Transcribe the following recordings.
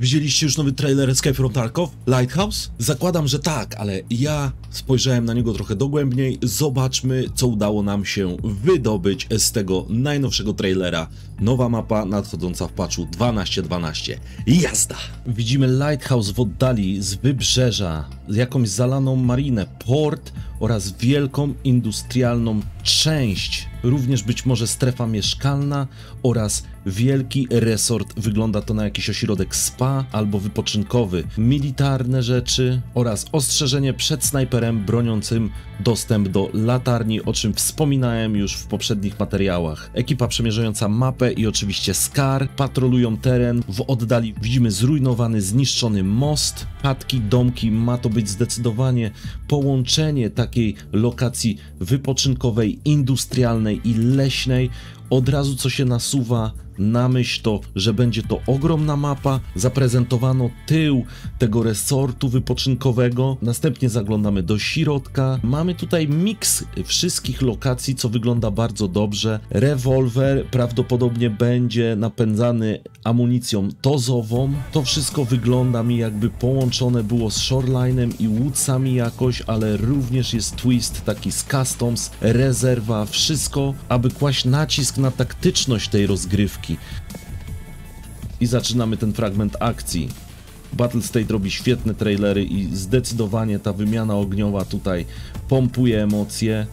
Widzieliście już nowy trailer Escape from Tarkov? Lighthouse? Zakładam, że tak, ale ja spojrzałem na niego trochę dogłębniej. Zobaczmy, co udało nam się wydobyć z tego najnowszego trailera. Nowa mapa nadchodząca w patchu 12.12. Jazda! Widzimy Lighthouse w oddali z wybrzeża, jakąś zalaną marinę, port, oraz wielką industrialną część, również być może strefa mieszkalna oraz wielki resort. Wygląda to na jakiś ośrodek spa albo wypoczynkowy. Militarne rzeczy oraz ostrzeżenie przed snajperem broniącym dostęp do latarni, o czym wspominałem już w poprzednich materiałach. Ekipa przemierzająca mapę i oczywiście Scar patrolują teren. W oddali widzimy zrujnowany, zniszczony most, patki, domki. Ma to być zdecydowanie połączenie tak takiej lokacji wypoczynkowej, industrialnej i leśnej, od razu co się nasuwa na myśl to, że będzie to ogromna mapa. Zaprezentowano tył tego resortu wypoczynkowego. Następnie zaglądamy do środka. Mamy tutaj miks wszystkich lokacji, co wygląda bardzo dobrze. Rewolwer prawdopodobnie będzie napędzany amunicją tozową. To wszystko wygląda mi jakby połączone było z Shoreline'em i Woodsami jakoś, ale również jest twist taki z Customs, rezerwa, wszystko, aby kłaść nacisk na taktyczność tej rozgrywki i zaczynamy ten fragment akcji. Battle State robi świetne trailery i zdecydowanie ta wymiana ogniowa tutaj pompuje emocje.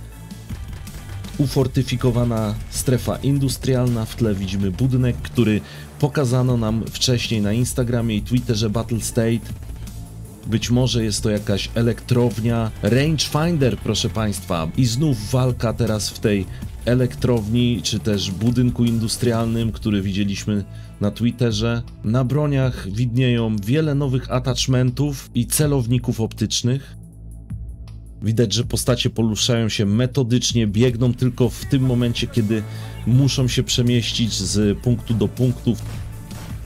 Ufortyfikowana strefa industrialna, w tle widzimy budynek, który pokazano nam wcześniej na Instagramie i Twitterze Battle State. Być może jest to jakaś elektrownia, rangefinder, proszę Państwa. I znów walka teraz w tej elektrowni, czy też budynku industrialnym, który widzieliśmy na Twitterze. Na broniach widnieją wiele nowych attachmentów i celowników optycznych. Widać, że postacie poruszają się metodycznie, biegną tylko w tym momencie, kiedy muszą się przemieścić z punktu do punktu.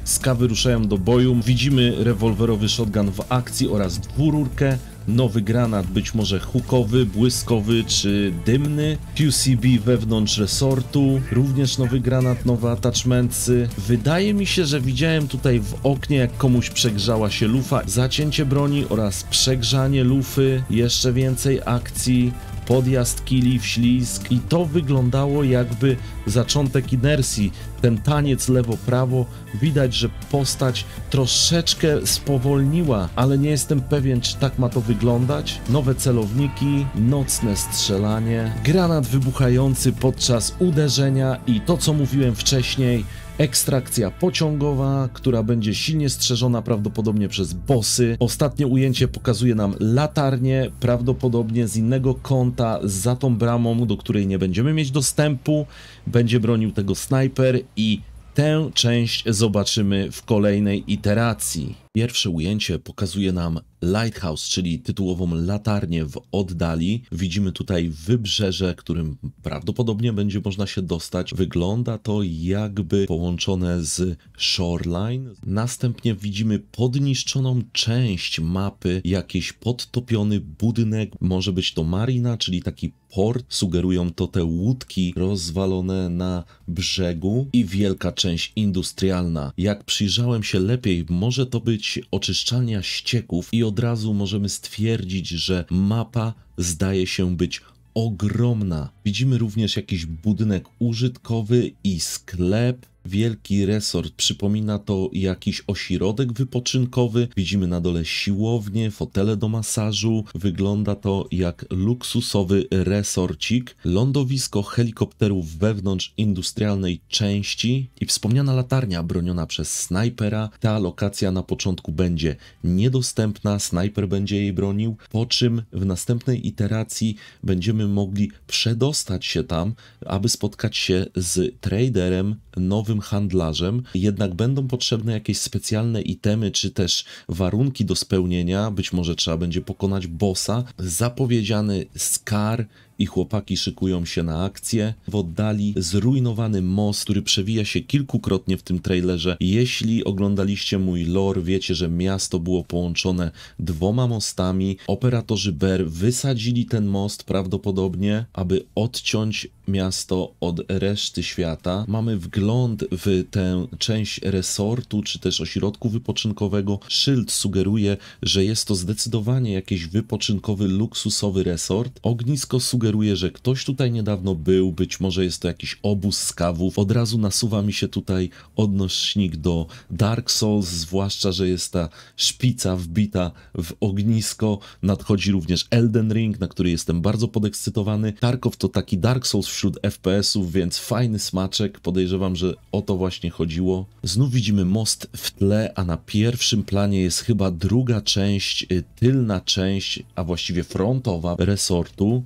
Skawy ruszają do boju. Widzimy rewolwerowy shotgun w akcji oraz dwururkę nowy granat, być może hukowy, błyskowy czy dymny, QCB wewnątrz resortu, również nowy granat, nowe attachmentsy. Wydaje mi się, że widziałem tutaj w oknie, jak komuś przegrzała się lufa, zacięcie broni oraz przegrzanie lufy, jeszcze więcej akcji, podjazd, kili, wślizg i to wyglądało jakby zaczątek inercji. Ten taniec lewo-prawo, widać, że postać troszeczkę spowolniła, ale nie jestem pewien, czy tak ma to wyglądać. Nowe celowniki, nocne strzelanie, granat wybuchający podczas uderzenia i to, co mówiłem wcześniej, ekstrakcja pociągowa, która będzie silnie strzeżona prawdopodobnie przez bossy. Ostatnie ujęcie pokazuje nam latarnię, prawdopodobnie z innego kąta, za tą bramą, do której nie będziemy mieć dostępu. Będzie bronił tego snajper i tę część zobaczymy w kolejnej iteracji. Pierwsze ujęcie pokazuje nam lighthouse, czyli tytułową latarnię w oddali. Widzimy tutaj wybrzeże, którym prawdopodobnie będzie można się dostać. Wygląda to jakby połączone z shoreline. Następnie widzimy podniszczoną część mapy, jakiś podtopiony budynek. Może być to marina, czyli taki port. Sugerują to te łódki rozwalone na brzegu i wielka część industrialna. Jak przyjrzałem się lepiej, może to być oczyszczalnia ścieków i od razu możemy stwierdzić, że mapa zdaje się być ogromna. Widzimy również jakiś budynek użytkowy i sklep, wielki resort. Przypomina to jakiś ośrodek wypoczynkowy. Widzimy na dole siłownię, fotele do masażu. Wygląda to jak luksusowy resorcik. Lądowisko helikopterów wewnątrz industrialnej części i wspomniana latarnia broniona przez snajpera. Ta lokacja na początku będzie niedostępna, snajper będzie jej bronił, po czym w następnej iteracji będziemy mogli przedostać się tam, aby spotkać się z traderem, nowym handlarzem, jednak będą potrzebne jakieś specjalne itemy, czy też warunki do spełnienia. Być może trzeba będzie pokonać bossa. Zapowiedziany skar i chłopaki szykują się na akcję. W oddali zrujnowany most, który przewija się kilkukrotnie w tym trailerze. Jeśli oglądaliście mój lore, wiecie, że miasto było połączone dwoma mostami. Operatorzy BER wysadzili ten most prawdopodobnie, aby odciąć miasto od reszty świata. Mamy wgląd w tę część resortu czy też ośrodku wypoczynkowego. Szyld sugeruje, że jest to zdecydowanie jakiś wypoczynkowy, luksusowy resort. Ognisko sugeruje, sugeruje, że ktoś tutaj niedawno był, być może jest to jakiś obóz z kawów. Od razu nasuwa mi się tutaj odnośnik do Dark Souls, zwłaszcza, że jest ta szpica wbita w ognisko. Nadchodzi również Elden Ring, na który jestem bardzo podekscytowany. Tarkov to taki Dark Souls wśród FPS-ów, więc fajny smaczek. Podejrzewam, że o to właśnie chodziło. Znów widzimy most w tle, a na pierwszym planie jest chyba druga część, y, tylna część, a właściwie frontowa resortu.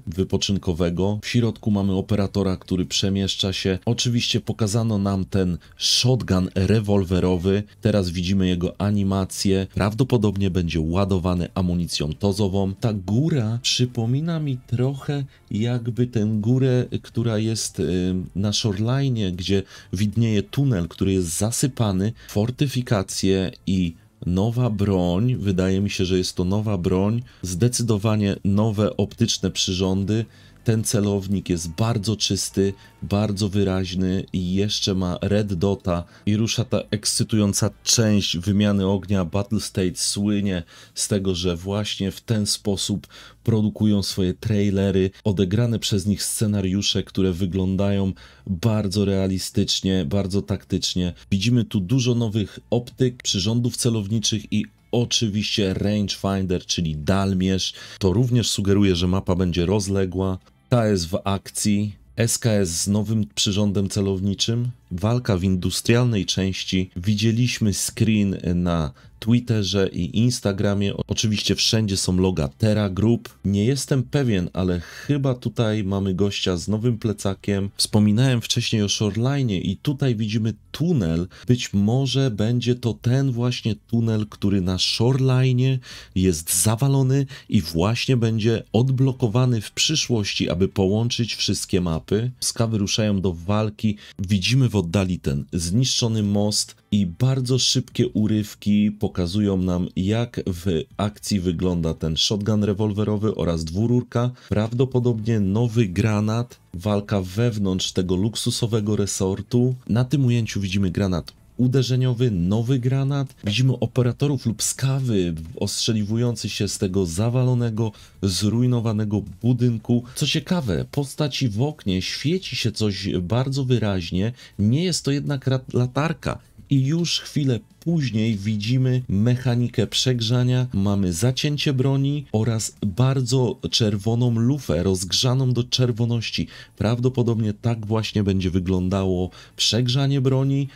W środku mamy operatora, który przemieszcza się. Oczywiście pokazano nam ten shotgun rewolwerowy. Teraz widzimy jego animację. Prawdopodobnie będzie ładowany amunicją tozową. Ta góra przypomina mi trochę jakby tę górę, która jest y, na shoreline, gdzie widnieje tunel, który jest zasypany, fortyfikacje i nowa broń. Wydaje mi się, że jest to nowa broń, zdecydowanie nowe optyczne przyrządy ten celownik jest bardzo czysty, bardzo wyraźny i jeszcze ma red dota i rusza ta ekscytująca część wymiany ognia. Battle State słynie z tego, że właśnie w ten sposób produkują swoje trailery, odegrane przez nich scenariusze, które wyglądają bardzo realistycznie, bardzo taktycznie. Widzimy tu dużo nowych optyk, przyrządów celowniczych i Oczywiście rangefinder, czyli dalmierz, to również sugeruje, że mapa będzie rozległa. KS w akcji, SKS z nowym przyrządem celowniczym, walka w industrialnej części. Widzieliśmy screen na Twitterze i Instagramie. Oczywiście wszędzie są loga Terra Group. Nie jestem pewien, ale chyba tutaj mamy gościa z nowym plecakiem. Wspominałem wcześniej o Shoreline i tutaj widzimy tunel. Być może będzie to ten właśnie tunel, który na Shoreline jest zawalony i właśnie będzie odblokowany w przyszłości, aby połączyć wszystkie mapy. Skawy ruszają do walki. Widzimy w oddali ten zniszczony most i bardzo szybkie urywki pokazują nam jak w akcji wygląda ten shotgun rewolwerowy oraz dwururka, prawdopodobnie nowy granat, walka wewnątrz tego luksusowego resortu. Na tym ujęciu widzimy granat uderzeniowy, nowy granat. Widzimy operatorów lub skawy ostrzeliwujący się z tego zawalonego, zrujnowanego budynku. Co ciekawe, postaci w oknie świeci się coś bardzo wyraźnie. Nie jest to jednak latarka. I już chwilę Później widzimy mechanikę przegrzania, mamy zacięcie broni oraz bardzo czerwoną lufę rozgrzaną do czerwoności. Prawdopodobnie tak właśnie będzie wyglądało przegrzanie broni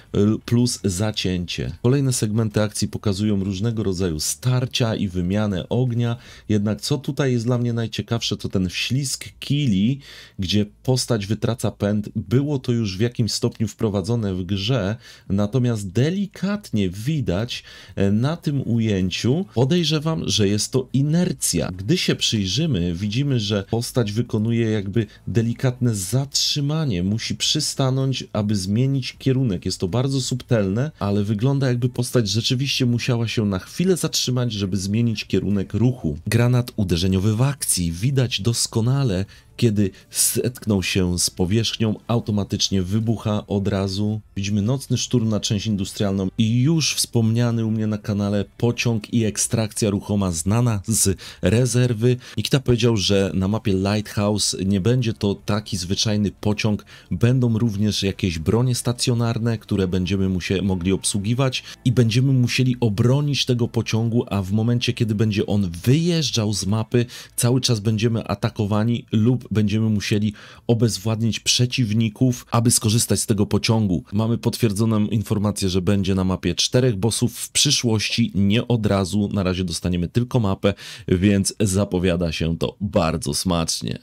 plus zacięcie. Kolejne segmenty akcji pokazują różnego rodzaju starcia i wymianę ognia, jednak co tutaj jest dla mnie najciekawsze to ten wślizg kili, gdzie postać wytraca pęd. Było to już w jakimś stopniu wprowadzone w grze, natomiast delikatnie widać e, na tym ujęciu, podejrzewam, że jest to inercja. Gdy się przyjrzymy, widzimy, że postać wykonuje jakby delikatne zatrzymanie, musi przystanąć, aby zmienić kierunek. Jest to bardzo subtelne, ale wygląda jakby postać rzeczywiście musiała się na chwilę zatrzymać, żeby zmienić kierunek ruchu. Granat uderzeniowy w akcji widać doskonale, kiedy zetknął się z powierzchnią, automatycznie wybucha od razu. Widzimy nocny szturm na część industrialną i już wspomniany u mnie na kanale pociąg i ekstrakcja ruchoma znana z rezerwy. Nikita powiedział, że na mapie Lighthouse nie będzie to taki zwyczajny pociąg. Będą również jakieś bronie stacjonarne, które będziemy mu mogli obsługiwać i będziemy musieli obronić tego pociągu, a w momencie, kiedy będzie on wyjeżdżał z mapy, cały czas będziemy atakowani lub będziemy musieli obezwładnić przeciwników, aby skorzystać z tego pociągu. Mamy potwierdzoną informację, że będzie na mapie czterech bossów w przyszłości, nie od razu, na razie dostaniemy tylko mapę, więc zapowiada się to bardzo smacznie.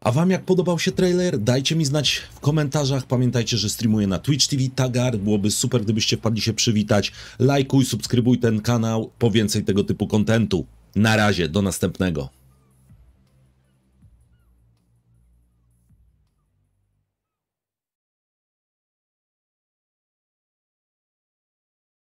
A wam jak podobał się trailer? Dajcie mi znać w komentarzach. Pamiętajcie, że streamuję na Twitch TV Tagar. Byłoby super, gdybyście wpadli się przywitać. Lajkuj, subskrybuj ten kanał po więcej tego typu kontentu. Na razie, do następnego.